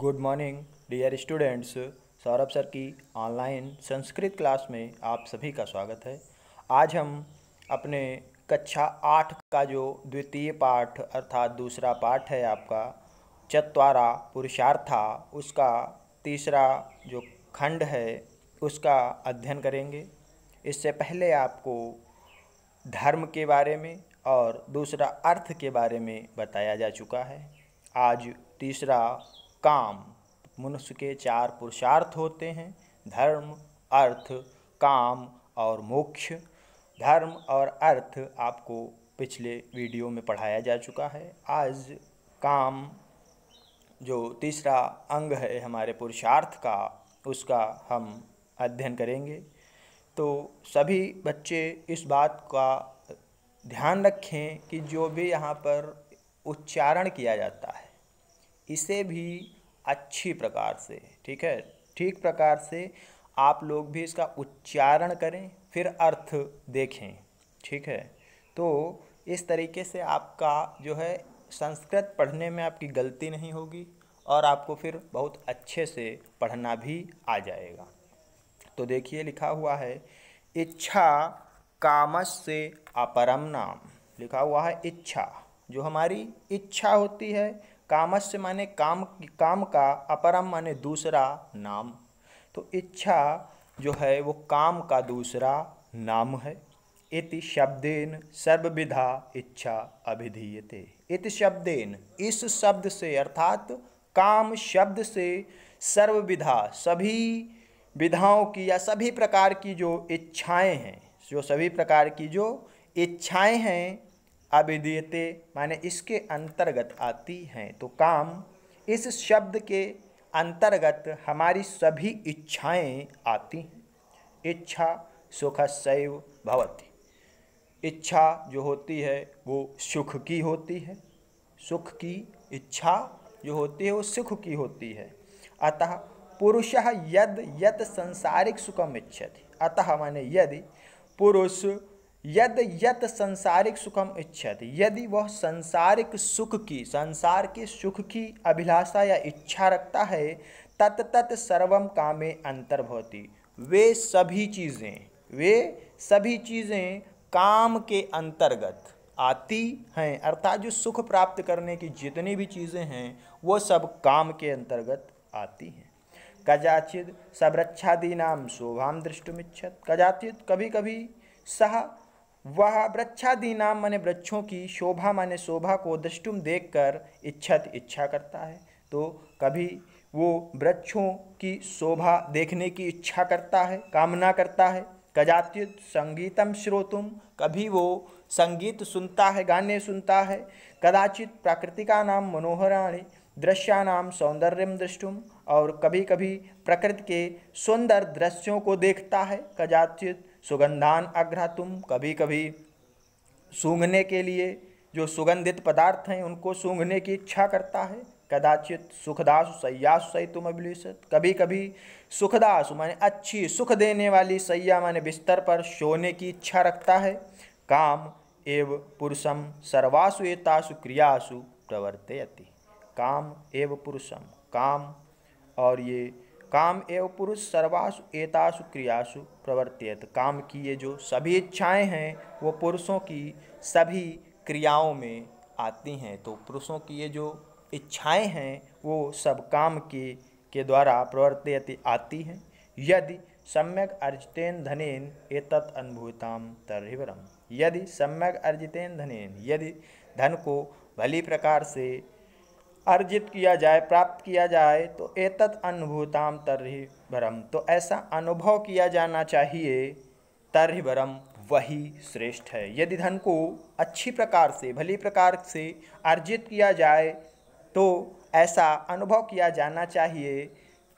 good morning dear students Saurabh sir की online Sanskrit class में आप सभी का स्वागत है आज हम अपने कक्षा आठ का जो द्वितीय पाठ अर्थात दूसरा पाठ है आपका चत्वारा पुरुषार्था उसका तीसरा जो खंड है उसका अध्ययन करेंगे इससे पहले आपको धर्म के बारे में और दूसरा अर्थ के बारे में बताया जा चुका है आज तीसरा काम मनुष्य के चार पुरुषार्थ होते हैं धर्म अर्थ काम और मोक्ष धर्म और अर्थ आपको पिछले वीडियो में पढ़ाया जा चुका है आज काम जो तीसरा अंग है हमारे पुरुषार्थ का उसका हम अध्ययन करेंगे तो सभी बच्चे इस बात का ध्यान रखें कि जो भी यहाँ पर उच्चारण किया जाता है इसे भी अच्छी प्रकार से ठीक है ठीक प्रकार से आप लोग भी इसका उच्चारण करें फिर अर्थ देखें ठीक है तो इस तरीके से आपका जो है संस्कृत पढ़ने में आपकी गलती नहीं होगी और आपको फिर बहुत अच्छे से पढ़ना भी आ जाएगा तो देखिए लिखा हुआ है इच्छा कामस से अपरम नाम लिखा हुआ है इच्छा जो हमारी इच्छा होती है कामस्य माने काम काम का अपरम माने दूसरा नाम तो इच्छा जो है वो काम का दूसरा नाम है इति शब्देन सर्वविधा इच्छा अभिधीयते इति शब्देन इस शब्द से अर्थात काम शब्द से सर्वविधा सभी विधाओं की या सभी प्रकार की जो इच्छाएं हैं जो सभी प्रकार की जो इच्छाएं हैं अभिदेते माने इसके अंतर्गत आती हैं तो काम इस शब्द के अंतर्गत हमारी सभी इच्छाएं आती हैं इच्छा सुख शैव भवती इच्छा जो होती है वो सुख की होती है सुख की इच्छा जो होती है वो सुख की होती है अतः पुरुष यद यत संसारिक सुखम इच्छति अतः माने यदि पुरुष यद यत संसारिक सुखम इच्छत यदि वह संसारिक सुख की संसार के सुख की अभिलाषा या इच्छा रखता है तत तत सर्वम कामे अंतर्भवती वे सभी चीज़ें वे सभी चीज़ें काम के अंतर्गत आती हैं अर्थात जो सुख प्राप्त करने की जितनी भी चीज़ें हैं वो सब काम के अंतर्गत आती हैं कदाचित शोभा दृष्टुम इच्छत कदाचित कभी कभी सह वह नाम माने वृक्षों की शोभा माने शोभा को दृष्टुम देखकर इच्छत इच्छा करता है तो कभी वो वृक्षों की शोभा देखने की इच्छा करता है कामना करता है कदाचित संगीतम श्रोतुम कभी वो संगीत सुनता है गाने सुनता है कदाचित प्राकृतिका नाम मनोहराणी दृश्यानाम सौंदर्यम दृष्टुम और कभी कभी प्रकृति के सुंदर दृश्यों को देखता है कदाचित सुगंधान अग्रहतुम कभी कभी सूंघने के लिए जो सुगंधित पदार्थ हैं उनको सूंघने की इच्छा करता है कदाचित सुखदासु सैयासु सही तुम अभिलेषित कभी कभी सुखदासु माने अच्छी सुख देने वाली सैया माने बिस्तर पर सोने की इच्छा रखता है काम एव पुरुषम सर्वासु एतासु क्रियासु प्रवर्तयति काम एव पुरुषम काम और ये काम एवं पुरुष सर्वासु एतासु क्रियासु प्रवर्तित काम की ये जो सभी इच्छाएं हैं वो पुरुषों की सभी क्रियाओं में आती हैं तो पुरुषों की ये जो इच्छाएं हैं वो सब काम के के द्वारा प्रवर्तित आती हैं यदि सम्यक अर्जितेन धनेन एतत् अनुभूताम तरहिवरम यदि सम्यक अर्जितेन धनेन यदि धन को भली प्रकार से अर्जित किया जाए प्राप्त किया जाए तो एतत् अनुभूताम तरही भरम तो ऐसा अनुभव किया जाना चाहिए तरह भरम वही श्रेष्ठ है यदि धन को अच्छी प्रकार से भली प्रकार से अर्जित किया जाए तो ऐसा अनुभव किया जाना चाहिए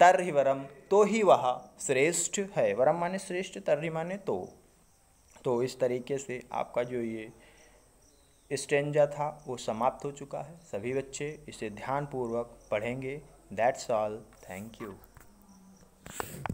तरह वरम तो ही वह श्रेष्ठ है वरम माने श्रेष्ठ तरह माने तो तो इस तरीके से आपका जो ये स्टेंजा था वो समाप्त हो चुका है सभी बच्चे इसे ध्यानपूर्वक पढ़ेंगे दैट्स ऑल थैंक यू